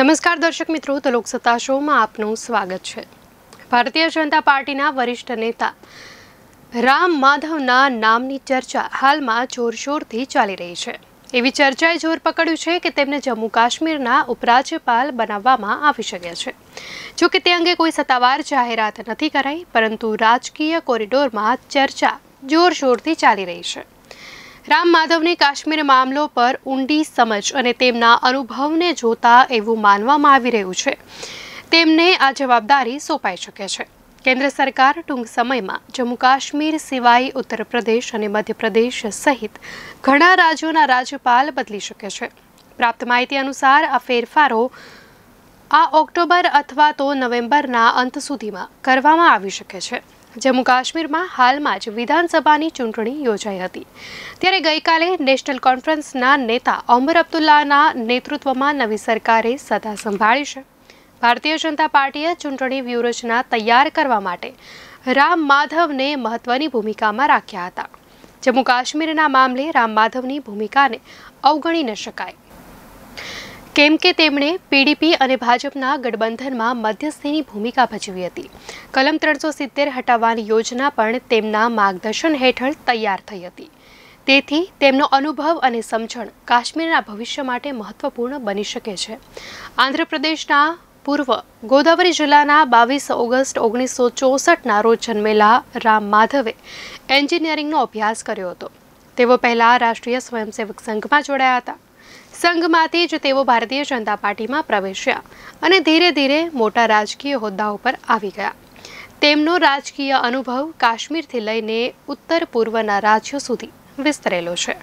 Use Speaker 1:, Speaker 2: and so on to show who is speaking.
Speaker 1: નમસ્કાર દર્શક મિત્રો તો લોકસત્તા શોમાં આપનું સ્વાગત છે ભારતીય જનતા પાર્ટીના વરિષ્ઠ નેતા રામ માધવના નામની ચર્ચા હાલમાં જોરશોરથી ચાલી રહી છે એવી ચર્ચાએ જોર પકડ્યું છે કે તેમને જમ્મુ કાશ્મીરના ઉપરાજ્યપાલ બનાવવામાં આવી શકે છે જો કે તે અંગે કોઈ સત્તાવાર જાહેરાત નથી કરાઈ પરંતુ રાજકીય કોરિડોરમાં ચર્ચા જોરશોરથી ચાલી રહી છે રામ માધવને કાશ્મીર મામલો પર ઊંડી સમજ અને તેમના અનુભવને જોતા એવું માનવામાં આવી રહ્યું છે તેમને આ જવાબદારી સોંપાઈ શકે છે કેન્દ્ર સરકાર ટૂંક સમયમાં જમ્મુ કાશ્મીર સિવાય ઉત્તર પ્રદેશ અને મધ્યપ્રદેશ સહિત ઘણા રાજ્યોના રાજ્યપાલ બદલી શકે છે પ્રાપ્ત માહિતી અનુસાર આ ફેરફારો આ ઓક્ટોબર અથવા તો નવેમ્બરના અંત સુધીમાં કરવામાં આવી શકે છે જમ્મુ કાશ્મીરમાં હાલમાં જ વિધાનસભાની ચૂંટણી યોજાઈ હતી ત્યારે ગઈકાલે નેશનલ કોન્ફરન્સના નેતા ઓમર અબ્દુલ્લાના નેતૃત્વમાં નવી સરકારે સત્તા સંભાળી છે ભારતીય જનતા પાર્ટીએ ચૂંટણી વ્યૂહરચના તૈયાર કરવા માટે રામ માધવને મહત્વની ભૂમિકામાં રાખ્યા હતા જમ્મુ કાશ્મીરના મામલે રામ માધવની ભૂમિકાને અવગણી ન શકાય કેમ કે તેમણે પીડીપી અને ભાજપના ગઠબંધનમાં મધ્યસ્થીની ભૂમિકા ભજવી હતી કલમ ત્રણસો સિત્તેર હટાવવાની યોજના પણ તેમના માર્ગદર્શન હેઠળ તૈયાર થઈ હતી તેથી તેમનો અનુભવ અને સમજણ કાશ્મીરના ભવિષ્ય માટે મહત્વપૂર્ણ બની શકે છે આંધ્રપ્રદેશના પૂર્વ ગોદાવરી જિલ્લાના બાવીસ ઓગસ્ટ ઓગણીસો ચોસઠના રોજ જન્મેલા રામ માધવે એન્જિનિયરિંગનો અભ્યાસ કર્યો હતો તેઓ પહેલાં રાષ્ટ્રીય સ્વયંસેવક સંઘમાં જોડાયા હતા સંઘમાંથી જ તેઓ ભારતીય જનતા પાર્ટીમાં પ્રવેશ્યા અને ધીરે ધીરે મોટા રાજકીય હોદ્દા ઉપર આવી ગયા તેમનો રાજકીય અનુભવ કાશ્મીરથી લઈને ઉત્તર પૂર્વના રાજ્યો સુધી વિસ્તરેલો છે